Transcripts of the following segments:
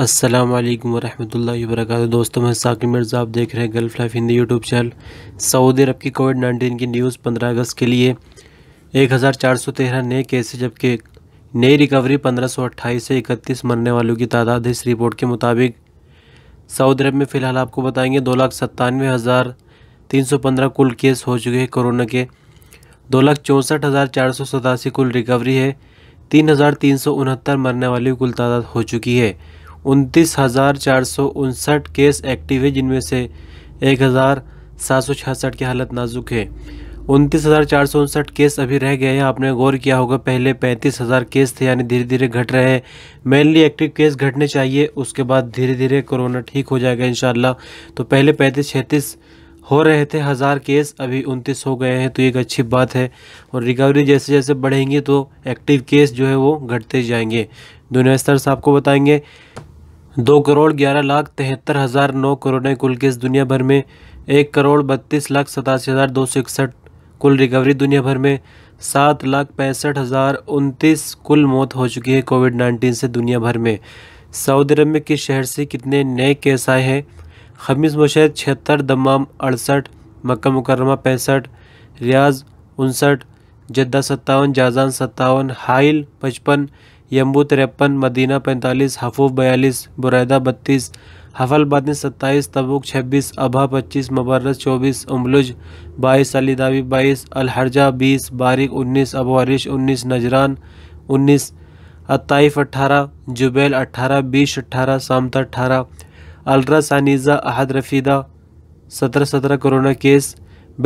असलम वरहमल वर्क दोस्तों मैं साकिब मिर्ज़ा आप देख रहे हैं Gulf life Hindi YouTube channel सऊदी अरब की कोविड नाइन्टीन की न्यूज़ 15 अगस्त के लिए 1413 नए केसेज जबकि नई रिकवरी 1528 से 31 मरने वालों की तादाद है इस रिपोर्ट के मुताबिक सऊदी अरब में फ़िलहाल आपको बताएंगे दो लाख सत्तानवे हज़ार तीन सौ पंद्रह कुल केस हो चुके हैं कोरोना के दो लाख चौंसठ हज़ार चार सौ सतासी कुल रिकवरी है तीन हज़ार तीन सौ उनहत्तर मरने वाली कुल तादाद हो चुकी है उनतीस हज़ार चार सौ उनसठ केस एक्टिव है जिनमें से एक हज़ार सात सौ छियासठ की हालत नाजुक है उनतीस हज़ार चार सौ उनसठ केस अभी रह गए हैं आपने गौर किया होगा पहले पैंतीस हज़ार केस थे यानी धीरे धीरे घट रहे हैं मेनली एक्टिव केस घटने चाहिए उसके बाद धीरे धीरे कोरोना ठीक हो जाएगा इन तो पहले पैंतीस छत्तीस हो रहे थे हज़ार केस अभी उनतीस हो गए हैं तो एक अच्छी बात है और रिकवरी जैसे जैसे बढ़ेंगी तो एक्टिव केस जो है वो घटते जाएंगे दुनिया स्तर से आपको बताएंगे दो करोड़ ग्यारह लाख तिहत्तर हज़ार नौ करोड़ कुल केस दुनिया भर में एक करोड़ बत्तीस लाख सतासी हज़ार दो सौ इकसठ कुल रिकवरी दुनिया भर में सात लाख पैंसठ हज़ार उनतीस कुल मौत हो चुकी है कोविड नाइन्टीन से दुनिया भर में सऊदी अरब में किस शहर से कितने नए केस आए हैं खमीस मुशैद छिहत्तर दमाम अड़सठ मक्का मुकरमा पैंसठ रियाज उनसठ जद्दा सत्तावन जाजान सत्तावन हाइल पचपन यम्बू तिरपन मदीना पैंतालीस हफूफ बयालीस बुरैदा बत्तीस हफलबादी सत्ताईस तबुक छब्बीस अभा पच्चीस मबरस चौबीस उमलुज बाईस अलीदावी बाईस अलहरजा बीस बारिक उन्नीस अबारिश उन्नीस नजरान उन्नीस अतफ अट्ठारह जुबैल अट्ठारह बीस अट्ठारह सामता अट्ठारह अलरा सानीज़ा अहद रफीदा सत्रह सत्रह कोरोना केस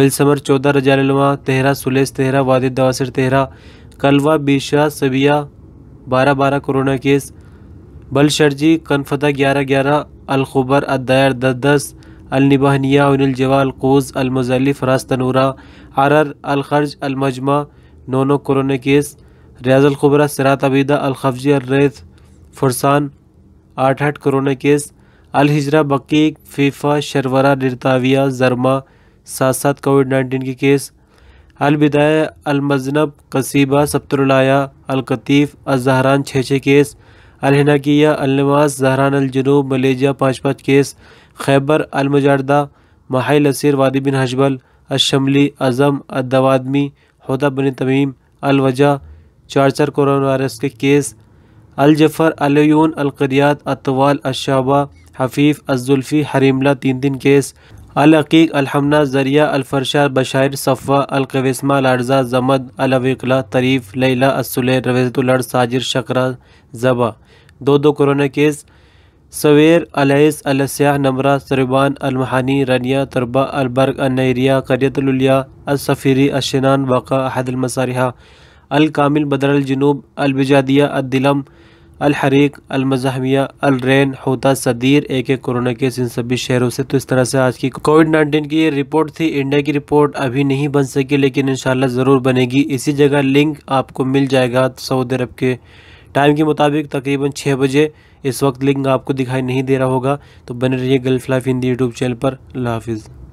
बिलसमर चौदह रजालवा तेहरा सुलेस तेहरा वादिद दवासर तेहरा कलवा बीशा सबिया बारह बारह कोरोना केस बलशर्जी कनफता ग्यारह ग्यारह अलखबर अदायर दस दस अलनिबाहनिया उनजवाल कोज़ अलमजलिफ रास्तनूरा आरर अलखर्ज अलमजमा नौ नौ कोरोना केस रियाजलखबरा सरात अबीदा अलखफजी अर्रैत फुरसान आठ आठ कोरोना केस अलहिजरा बकीक फीफा शरवरा निरताविया जरमा सात सात कोविड नाइन्टीन के केस अलबिदाय अलमजनब कसीबा सब्तरलाया अलकतीफ़ अजहरान छः छः केस अलहनाकिया अलनवास जहरान अलजनूब मलेजिया पाँच पाँच केस खैबर अलमजारदा माहिल असीर वादी बिन हजबल अशमली अज़म अदवादमी होदा बन तमीम अलवजा चार चार कोरोना वायरस के केस अलजफ़र अलयून अलकरियात अतवाल अशाबा हफीफ़ अजुल्फ़ी हरीमला तीन तीन केस अलहकीक अलहमना ज़रिया अलफरशा बशायर सफ़ा अलकवस्मा लारज़ा जमद अलविकला तरीफ़ लैला असल रवेतुलड़ साजिर शकरा ज़बा दो दो कोरोना केस सवेर अलैस अलस्याह नमरा सरबान अलमहानी रनिया तरबा अलबर्ग अलनरिया करियतलिया अलसफ़ीरी अशनान वक़ा अहदलमसारिहा अलकामिल बदरल जनूब अलबिजादिया अदिलम अलहरीक अल अलरैन होता सदीर एक एक कोरोना केस इन सभी शहरों से तो इस तरह से आज की कोविड नाइन्टीन की ये रिपोर्ट थी इंडिया की रिपोर्ट अभी नहीं बन सकी लेकिन इंशाल्लाह ज़रूर बनेगी इसी जगह लिंक आपको मिल जाएगा सऊदी अरब के टाइम के मुताबिक तकरीबन छः बजे इस वक्त लिंक आपको दिखाई नहीं दे रहा होगा तो बने रहिए gulf life Hindi YouTube channel पर अल्लाह हाफिज़